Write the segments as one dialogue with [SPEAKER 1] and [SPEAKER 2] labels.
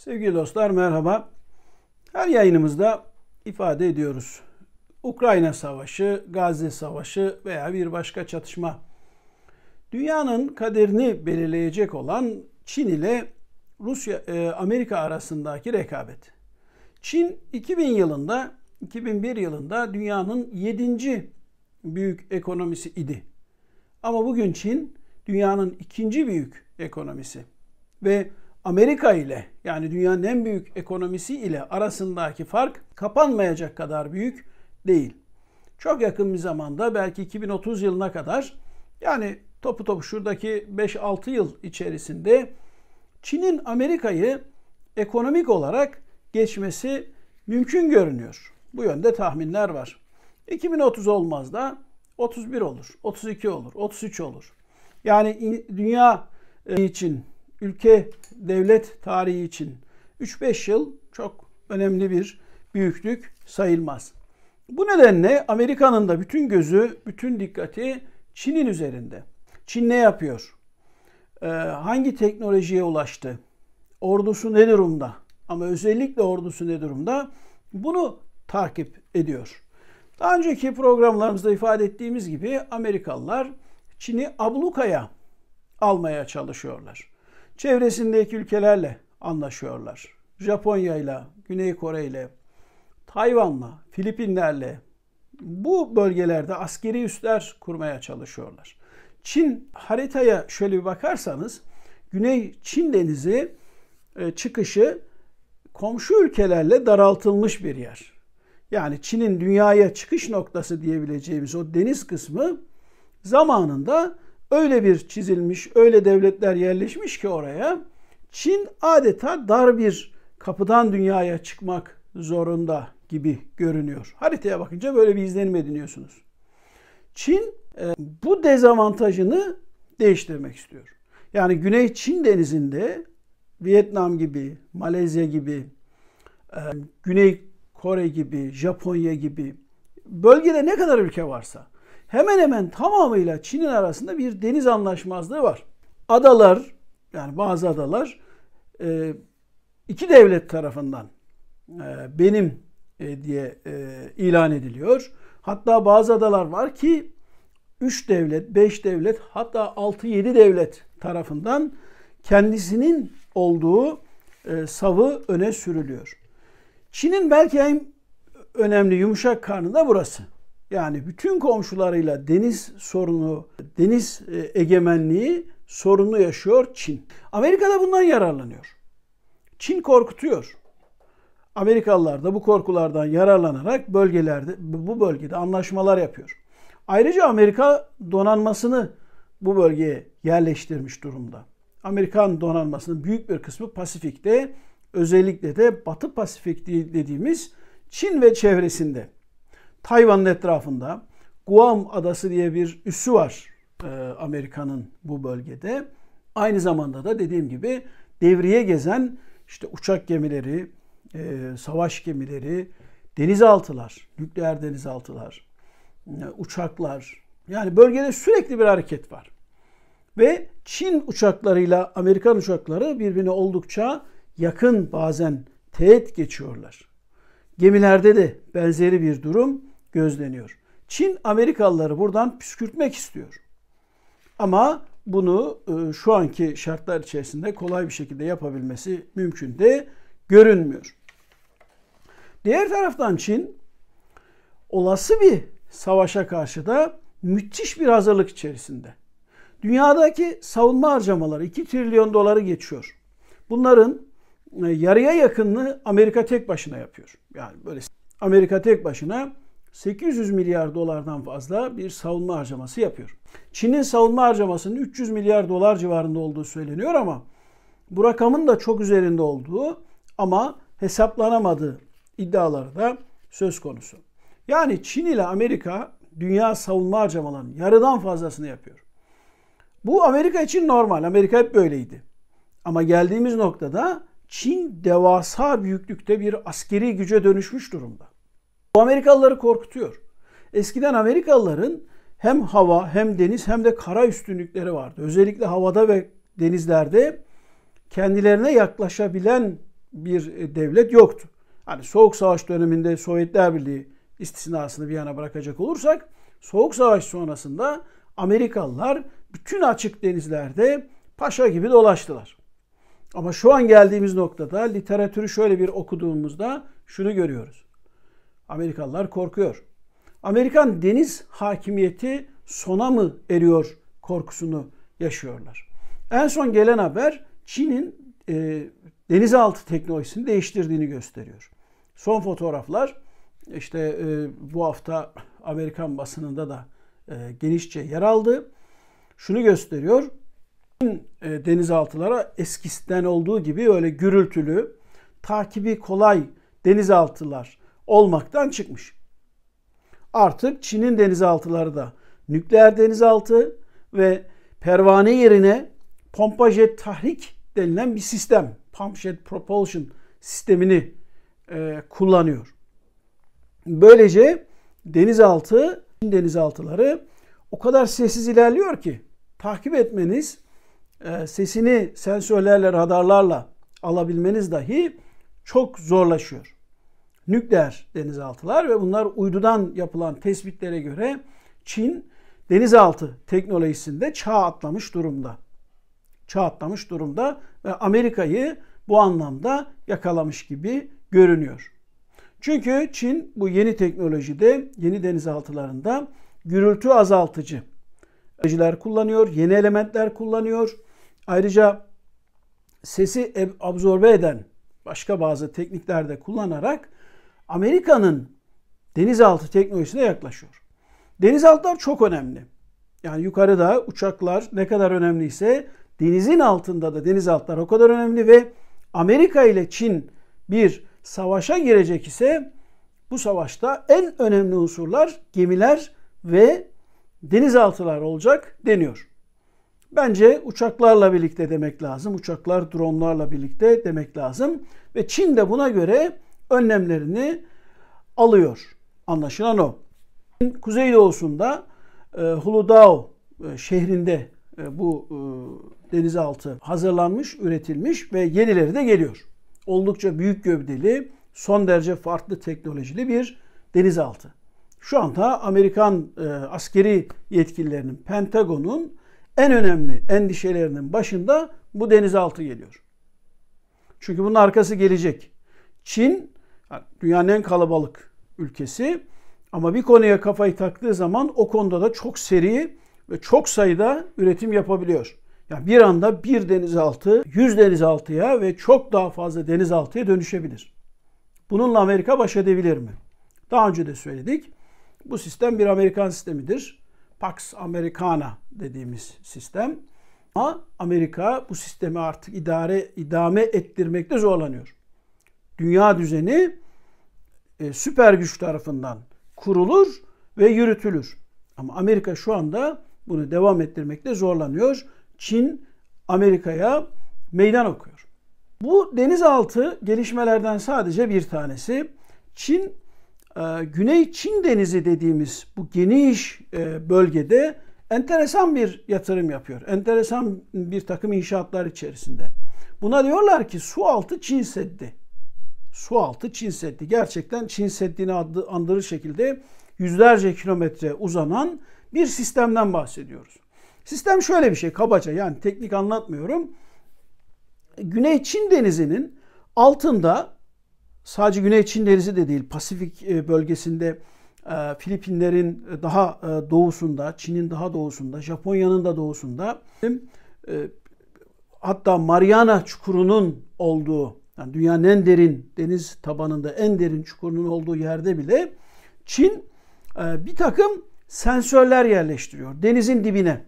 [SPEAKER 1] Sevgili dostlar merhaba. Her yayınımızda ifade ediyoruz. Ukrayna Savaşı, Gazze Savaşı veya bir başka çatışma. Dünyanın kaderini belirleyecek olan Çin ile Rusya e, Amerika arasındaki rekabet. Çin 2000 yılında 2001 yılında dünyanın 7. büyük ekonomisi idi. Ama bugün Çin dünyanın ikinci büyük ekonomisi ve Amerika ile yani dünyanın en büyük ekonomisi ile arasındaki fark kapanmayacak kadar büyük değil. Çok yakın bir zamanda belki 2030 yılına kadar yani topu topu şuradaki 5-6 yıl içerisinde Çin'in Amerika'yı ekonomik olarak geçmesi mümkün görünüyor. Bu yönde tahminler var. 2030 olmaz da 31 olur, 32 olur, 33 olur. Yani dünya e, için ülke, devlet tarihi için 3-5 yıl çok önemli bir büyüklük sayılmaz. Bu nedenle Amerika'nın da bütün gözü, bütün dikkati Çin'in üzerinde. Çin ne yapıyor? Ee, hangi teknolojiye ulaştı? Ordusu ne durumda? Ama özellikle ordusu ne durumda? Bunu takip ediyor. Daha önceki programlarımızda ifade ettiğimiz gibi Amerikalılar Çin'i ablukaya almaya çalışıyorlar. Çevresindeki ülkelerle anlaşıyorlar. Japonya ile, Güney Kore ile, Tayvan'la, Filipinler'le bu bölgelerde askeri üsler kurmaya çalışıyorlar. Çin haritaya şöyle bir bakarsanız Güney Çin Denizi e, çıkışı komşu ülkelerle daraltılmış bir yer. Yani Çin'in dünyaya çıkış noktası diyebileceğimiz o deniz kısmı zamanında öyle bir çizilmiş, öyle devletler yerleşmiş ki oraya Çin adeta dar bir kapıdan dünyaya çıkmak zorunda gibi görünüyor. Haritaya bakınca böyle bir izlenim ediniyorsunuz. Çin e, bu dezavantajını değiştirmek istiyor. Yani Güney Çin denizinde Vietnam gibi, Malezya gibi, e, Güney Kore gibi, Japonya gibi bölgede ne kadar ülke varsa hemen hemen tamamıyla Çin'in arasında bir deniz anlaşmazlığı var. Adalar yani bazı adalar e, iki devlet tarafından e, benim e, diye ilan ediliyor. Hatta bazı adalar var ki 3 devlet, 5 devlet hatta 6-7 devlet tarafından kendisinin olduğu savı öne sürülüyor. Çin'in belki en önemli yumuşak karnı da burası. Yani bütün komşularıyla deniz sorunu, deniz e, egemenliği sorunu yaşıyor Çin. Amerika da bundan yararlanıyor. Çin korkutuyor. Amerikalılar da bu korkulardan yararlanarak bölgelerde bu bölgede anlaşmalar yapıyor. Ayrıca Amerika donanmasını bu bölgeye yerleştirmiş durumda. Amerikan donanmasının büyük bir kısmı Pasifik'te, özellikle de Batı Pasifik dediğimiz Çin ve çevresinde. Tayvan'ın etrafında Guam Adası diye bir üssü var e, Amerika'nın bu bölgede. Aynı zamanda da dediğim gibi devriye gezen işte uçak gemileri, e, savaş gemileri, denizaltılar, nükleer denizaltılar, e, uçaklar. Yani bölgede sürekli bir hareket var. Ve Çin uçaklarıyla Amerikan uçakları birbirine oldukça yakın bazen teğet geçiyorlar. Gemilerde de benzeri bir durum gözleniyor. Çin Amerikalıları buradan püskürtmek istiyor. Ama bunu e, şu anki şartlar içerisinde kolay bir şekilde yapabilmesi mümkün de görünmüyor. Diğer taraftan Çin olası bir savaşa karşı da müthiş bir hazırlık içerisinde. Dünyadaki savunma harcamaları 2 trilyon doları geçiyor. Bunların e, yarıya yakınını Amerika tek başına yapıyor. Yani böyle Amerika tek başına 800 milyar dolardan fazla bir savunma harcaması yapıyor. Çin'in savunma harcamasının 300 milyar dolar civarında olduğu söyleniyor ama bu rakamın da çok üzerinde olduğu ama hesaplanamadığı iddiaları da söz konusu. Yani Çin ile Amerika dünya savunma harcamalarının yarıdan fazlasını yapıyor. Bu Amerika için normal. Amerika hep böyleydi. Ama geldiğimiz noktada Çin devasa büyüklükte bir askeri güce dönüşmüş durumda. Bu Amerikalıları korkutuyor. Eskiden Amerikalıların hem hava hem deniz hem de kara üstünlükleri vardı. Özellikle havada ve denizlerde kendilerine yaklaşabilen bir e, devlet yoktu. Hani Soğuk Savaş döneminde Sovyetler Birliği istisnasını bir yana bırakacak olursak Soğuk Savaş sonrasında Amerikalılar bütün açık denizlerde paşa gibi dolaştılar. Ama şu an geldiğimiz noktada literatürü şöyle bir okuduğumuzda şunu görüyoruz. Amerikalılar korkuyor. Amerikan deniz hakimiyeti sona mı eriyor korkusunu yaşıyorlar. En son gelen haber Çin'in e, denizaltı teknolojisini değiştirdiğini gösteriyor. Son fotoğraflar işte e, bu hafta Amerikan basınında da e, genişçe yer aldı. Şunu gösteriyor. Çin e, denizaltılara eskisinden olduğu gibi öyle gürültülü, takibi kolay denizaltılar olmaktan çıkmış. Artık Çin'in denizaltıları da nükleer denizaltı ve pervane yerine pompajet tahrik denilen bir sistem, (pump jet propulsion sistemini e, kullanıyor. Böylece denizaltı, Çin denizaltıları o kadar sessiz ilerliyor ki takip etmeniz, e, sesini sensörlerle, radarlarla alabilmeniz dahi çok zorlaşıyor nükleer denizaltılar ve bunlar uydudan yapılan tespitlere göre Çin denizaltı teknolojisinde çağ atlamış durumda. Çağ atlamış durumda ve Amerika'yı bu anlamda yakalamış gibi görünüyor. Çünkü Çin bu yeni teknolojide, yeni denizaltılarında gürültü azaltıcı teknolojiler kullanıyor, yeni elementler kullanıyor. Ayrıca sesi absorbe eden başka bazı teknikler de kullanarak Amerika'nın denizaltı teknolojisine yaklaşıyor. Denizaltılar çok önemli. Yani yukarıda uçaklar ne kadar önemliyse denizin altında da denizaltılar o kadar önemli ve Amerika ile Çin bir savaşa girecek ise bu savaşta en önemli unsurlar gemiler ve denizaltılar olacak deniyor. Bence uçaklarla birlikte demek lazım. Uçaklar dronlarla birlikte demek lazım. Ve Çin de buna göre önlemlerini alıyor. Anlaşılan o. Kuzeydoğusunda e, Huludao e, şehrinde e, bu e, denizaltı hazırlanmış, üretilmiş ve yenileri de geliyor. Oldukça büyük gövdeli, son derece farklı teknolojili bir denizaltı. Şu anda Amerikan e, askeri yetkililerinin, Pentagon'un en önemli endişelerinin başında bu denizaltı geliyor. Çünkü bunun arkası gelecek. Çin Dünyanın en kalabalık ülkesi ama bir konuya kafayı taktığı zaman o konuda da çok seri ve çok sayıda üretim yapabiliyor. Yani bir anda bir denizaltı, yüz denizaltıya ve çok daha fazla denizaltıya dönüşebilir. Bununla Amerika baş edebilir mi? Daha önce de söyledik. Bu sistem bir Amerikan sistemidir. Pax Americana dediğimiz sistem. Ama Amerika bu sistemi artık idare idame ettirmekte zorlanıyor dünya düzeni e, süper güç tarafından kurulur ve yürütülür. Ama Amerika şu anda bunu devam ettirmekte zorlanıyor. Çin Amerika'ya meydan okuyor. Bu denizaltı gelişmelerden sadece bir tanesi. Çin e, Güney Çin Denizi dediğimiz bu geniş e, bölgede enteresan bir yatırım yapıyor. Enteresan bir takım inşaatlar içerisinde. Buna diyorlar ki su altı Çin Seddi su altı Çin Seddi. Gerçekten Çin Seddi'ni andırır şekilde yüzlerce kilometre uzanan bir sistemden bahsediyoruz. Sistem şöyle bir şey kabaca yani teknik anlatmıyorum. Güney Çin Denizi'nin altında sadece Güney Çin Denizi de değil Pasifik e, bölgesinde e, Filipinlerin daha e, doğusunda, Çin'in daha doğusunda, Japonya'nın da doğusunda hatta Mariana Çukuru'nun olduğu yani dünyanın en derin deniz tabanında en derin çukurunun olduğu yerde bile Çin e, bir takım sensörler yerleştiriyor denizin dibine.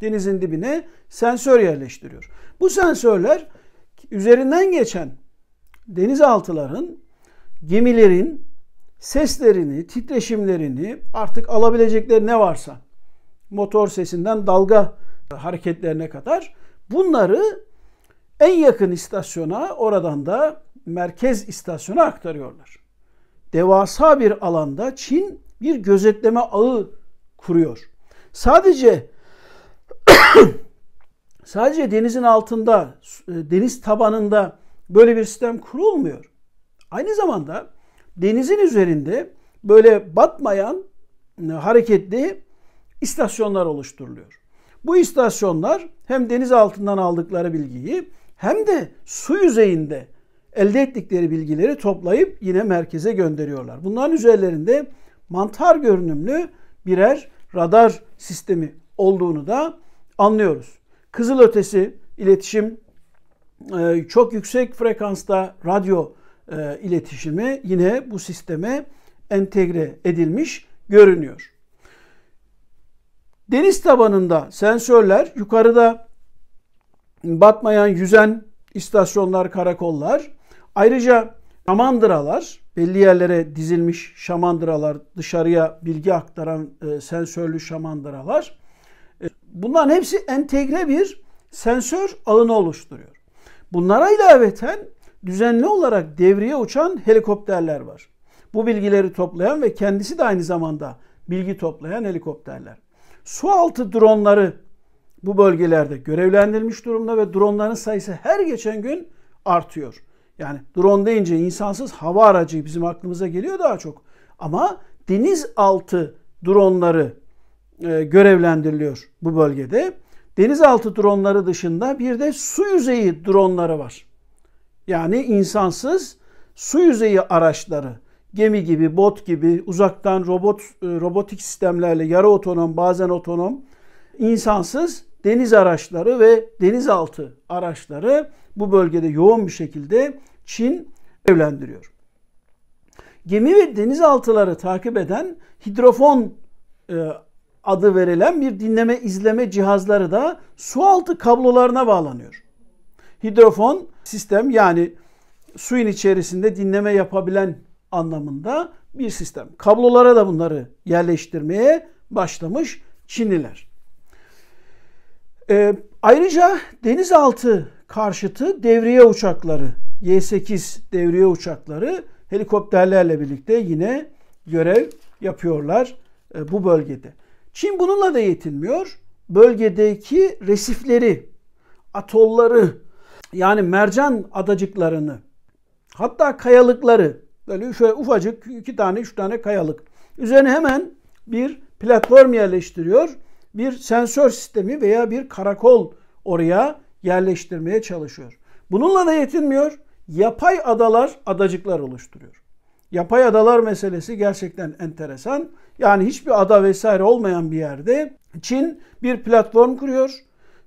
[SPEAKER 1] Denizin dibine sensör yerleştiriyor. Bu sensörler üzerinden geçen denizaltıların, gemilerin seslerini, titreşimlerini artık alabilecekleri ne varsa motor sesinden dalga hareketlerine kadar bunları en yakın istasyona oradan da merkez istasyona aktarıyorlar. Devasa bir alanda Çin bir gözetleme ağı kuruyor. Sadece sadece denizin altında, e, deniz tabanında böyle bir sistem kurulmuyor. Aynı zamanda denizin üzerinde böyle batmayan e, hareketli istasyonlar oluşturuluyor. Bu istasyonlar hem deniz altından aldıkları bilgiyi hem de su yüzeyinde elde ettikleri bilgileri toplayıp yine merkeze gönderiyorlar. Bunların üzerlerinde mantar görünümlü birer radar sistemi olduğunu da anlıyoruz. Kızılötesi iletişim e, çok yüksek frekansta radyo e, iletişimi yine bu sisteme entegre edilmiş görünüyor. Deniz tabanında sensörler yukarıda batmayan, yüzen istasyonlar, karakollar. Ayrıca şamandıralar, belli yerlere dizilmiş şamandıralar, dışarıya bilgi aktaran e, sensörlü şamandıralar. E, bunların hepsi entegre bir sensör ağını oluşturuyor. Bunlara ilaveten düzenli olarak devreye uçan helikopterler var. Bu bilgileri toplayan ve kendisi de aynı zamanda bilgi toplayan helikopterler. Su altı dronları bu bölgelerde görevlendirilmiş durumda ve dronların sayısı her geçen gün artıyor. Yani drone deyince insansız hava aracı bizim aklımıza geliyor daha çok. Ama denizaltı dronları e, görevlendiriliyor bu bölgede. Denizaltı dronları dışında bir de su yüzeyi dronları var. Yani insansız su yüzeyi araçları, gemi gibi, bot gibi, uzaktan robot e, robotik sistemlerle yarı otonom, bazen otonom insansız deniz araçları ve denizaltı araçları bu bölgede yoğun bir şekilde Çin evlendiriyor. Gemi ve denizaltıları takip eden hidrofon e, adı verilen bir dinleme izleme cihazları da sualtı kablolarına bağlanıyor. Hidrofon sistem yani suyun içerisinde dinleme yapabilen anlamında bir sistem. Kablolara da bunları yerleştirmeye başlamış Çinliler. E, ayrıca denizaltı karşıtı devriye uçakları, Y-8 devriye uçakları helikopterlerle birlikte yine görev yapıyorlar e, bu bölgede. Çin bununla da yetinmiyor. Bölgedeki resifleri, atolları yani mercan adacıklarını hatta kayalıkları böyle şöyle ufacık iki tane üç tane kayalık üzerine hemen bir platform yerleştiriyor bir sensör sistemi veya bir karakol oraya yerleştirmeye çalışıyor. Bununla da yetinmiyor. Yapay adalar, adacıklar oluşturuyor. Yapay adalar meselesi gerçekten enteresan. Yani hiçbir ada vesaire olmayan bir yerde Çin bir platform kuruyor.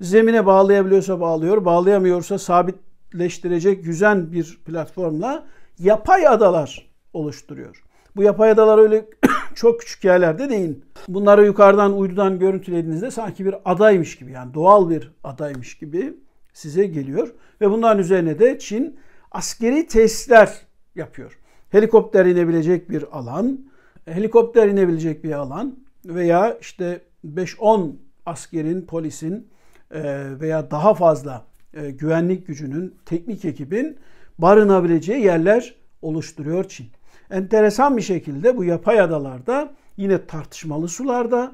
[SPEAKER 1] Zemine bağlayabiliyorsa bağlıyor, bağlayamıyorsa sabitleştirecek yüzen bir platformla yapay adalar oluşturuyor. Bu yapay adalar öyle çok küçük yerlerde değil. Bunları yukarıdan uydudan görüntülediğinizde sanki bir adaymış gibi yani doğal bir adaymış gibi size geliyor. Ve bunların üzerine de Çin askeri tesisler yapıyor. Helikopter inebilecek bir alan, helikopter inebilecek bir alan veya işte 5-10 askerin, polisin e, veya daha fazla e, güvenlik gücünün, teknik ekibin barınabileceği yerler oluşturuyor Çin enteresan bir şekilde bu yapay adalarda yine tartışmalı sularda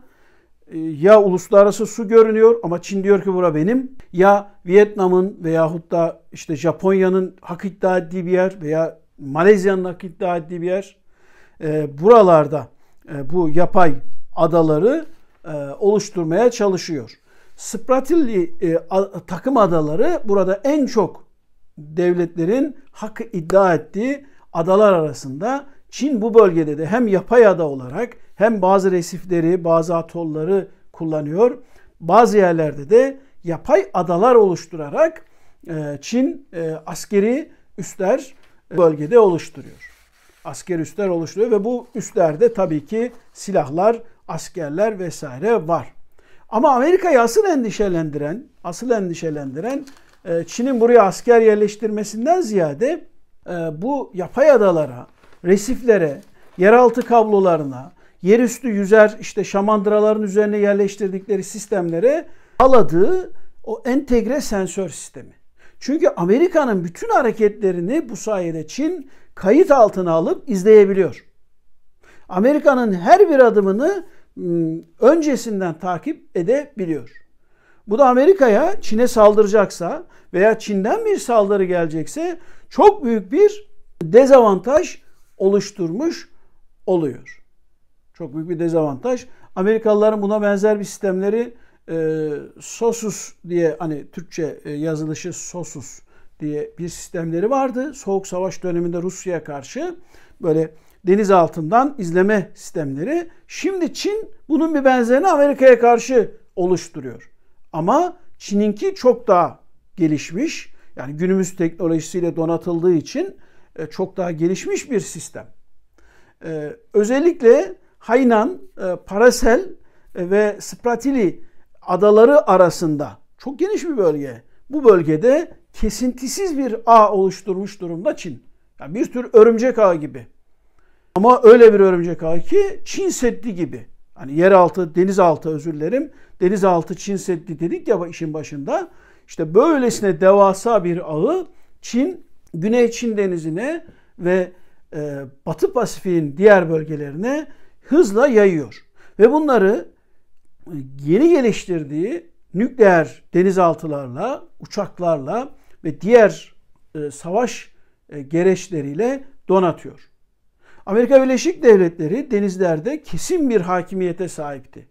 [SPEAKER 1] e, ya uluslararası su görünüyor ama Çin diyor ki bura benim ya Vietnam'ın veyahut da işte Japonya'nın hak iddia ettiği bir yer veya Malezya'nın hak iddia ettiği bir yer e, buralarda e, bu yapay adaları e, oluşturmaya çalışıyor. Spratilli e, a, takım adaları burada en çok devletlerin hakkı iddia ettiği adalar arasında Çin bu bölgede de hem yapay ada olarak hem bazı resifleri, bazı atolları kullanıyor. Bazı yerlerde de yapay adalar oluşturarak e, Çin e, askeri üsler bölgede oluşturuyor. Asker üsler oluşturuyor ve bu üslerde tabii ki silahlar, askerler vesaire var. Ama Amerika'yı asıl endişelendiren, asıl endişelendiren e, Çin'in buraya asker yerleştirmesinden ziyade ee, bu yapay adalara, resiflere, yeraltı kablolarına, yerüstü yüzer işte şamandıraların üzerine yerleştirdikleri sistemlere aladığı o entegre sensör sistemi. Çünkü Amerika'nın bütün hareketlerini bu sayede Çin kayıt altına alıp izleyebiliyor. Amerika'nın her bir adımını hmm, öncesinden takip edebiliyor. Bu da Amerika'ya Çin'e saldıracaksa veya Çin'den bir saldırı gelecekse çok büyük bir dezavantaj oluşturmuş oluyor. Çok büyük bir dezavantaj. Amerikalıların buna benzer bir sistemleri e, SOSUS diye hani Türkçe e, yazılışı SOSUS diye bir sistemleri vardı. Soğuk Savaş döneminde Rusya'ya karşı böyle deniz altından izleme sistemleri. Şimdi Çin bunun bir benzerini Amerika'ya karşı oluşturuyor. Ama Çin'inki çok daha gelişmiş yani günümüz teknolojisiyle donatıldığı için e, çok daha gelişmiş bir sistem. E, özellikle Hainan, e, Paracel e, ve Spratili adaları arasında çok geniş bir bölge. Bu bölgede kesintisiz bir ağ oluşturmuş durumda Çin. Yani bir tür örümcek ağı gibi. Ama öyle bir örümcek ağı ki Çin Seddi gibi. Hani yeraltı, denizaltı özür dilerim. Denizaltı Çin Seddi dedik ya işin başında. İşte böylesine devasa bir ağı Çin, Güney Çin denizine ve e, Batı Pasifik'in diğer bölgelerine hızla yayıyor. Ve bunları e, yeni geliştirdiği nükleer denizaltılarla, uçaklarla ve diğer e, savaş e, gereçleriyle donatıyor. Amerika Birleşik Devletleri denizlerde kesin bir hakimiyete sahipti.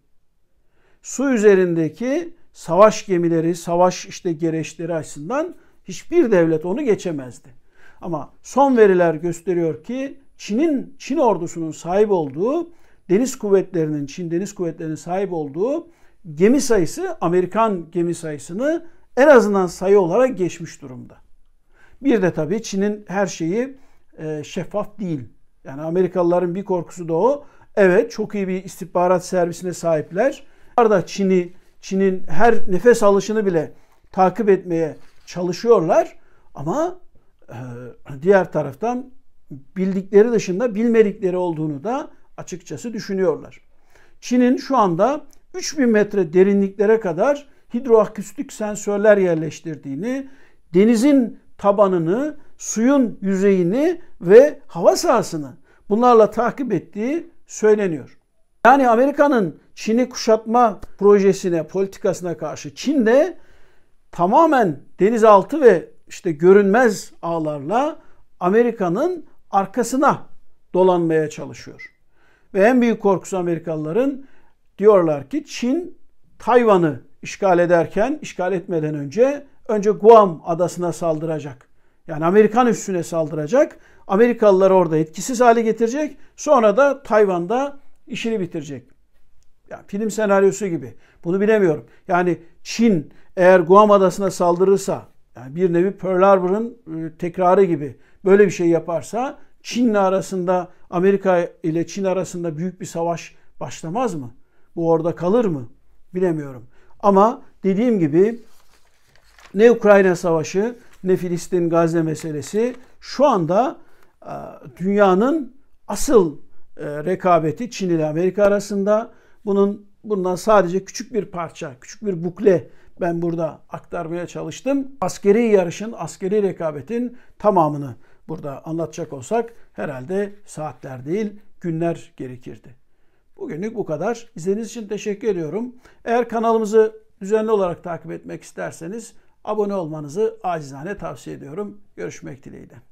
[SPEAKER 1] Su üzerindeki savaş gemileri, savaş işte gereçleri açısından hiçbir devlet onu geçemezdi. Ama son veriler gösteriyor ki Çin'in Çin ordusunun sahip olduğu deniz kuvvetlerinin Çin deniz kuvvetlerinin sahip olduğu gemi sayısı Amerikan gemi sayısını en azından sayı olarak geçmiş durumda. Bir de tabii Çin'in her şeyi e, şeffaf değil. Yani Amerikalıların bir korkusu da o. Evet çok iyi bir istihbarat servisine sahipler. Onlar da Çin'i Çin'in her nefes alışını bile takip etmeye çalışıyorlar. Ama e, diğer taraftan bildikleri dışında bilmedikleri olduğunu da açıkçası düşünüyorlar. Çin'in şu anda 3000 metre derinliklere kadar hidroaküstik sensörler yerleştirdiğini, denizin tabanını, suyun yüzeyini ve hava sahasını bunlarla takip ettiği söyleniyor. Yani Amerika'nın Çin'i kuşatma projesine, politikasına karşı Çin de tamamen denizaltı ve işte görünmez ağlarla Amerika'nın arkasına dolanmaya çalışıyor. Ve en büyük korkusu Amerikalıların diyorlar ki Çin Tayvan'ı işgal ederken, işgal etmeden önce önce Guam adasına saldıracak. Yani Amerikan üssüne saldıracak. Amerikalıları orada etkisiz hale getirecek. Sonra da Tayvan'da işini bitirecek. Ya, film senaryosu gibi. Bunu bilemiyorum. Yani Çin eğer Guam adasına saldırırsa yani bir nevi Pearl Harbor'ın e, tekrarı gibi böyle bir şey yaparsa Çin'le arasında Amerika ile Çin arasında büyük bir savaş başlamaz mı? Bu orada kalır mı? Bilemiyorum. Ama dediğim gibi ne Ukrayna savaşı ne Filistin Gazze meselesi şu anda e, dünyanın asıl e, rekabeti Çin ile Amerika arasında. Bunun bundan sadece küçük bir parça, küçük bir bukle ben burada aktarmaya çalıştım. Askeri yarışın, askeri rekabetin tamamını burada anlatacak olsak herhalde saatler değil günler gerekirdi. Bugünlük bu kadar. İzlediğiniz için teşekkür ediyorum. Eğer kanalımızı düzenli olarak takip etmek isterseniz abone olmanızı acizane tavsiye ediyorum. Görüşmek dileğiyle.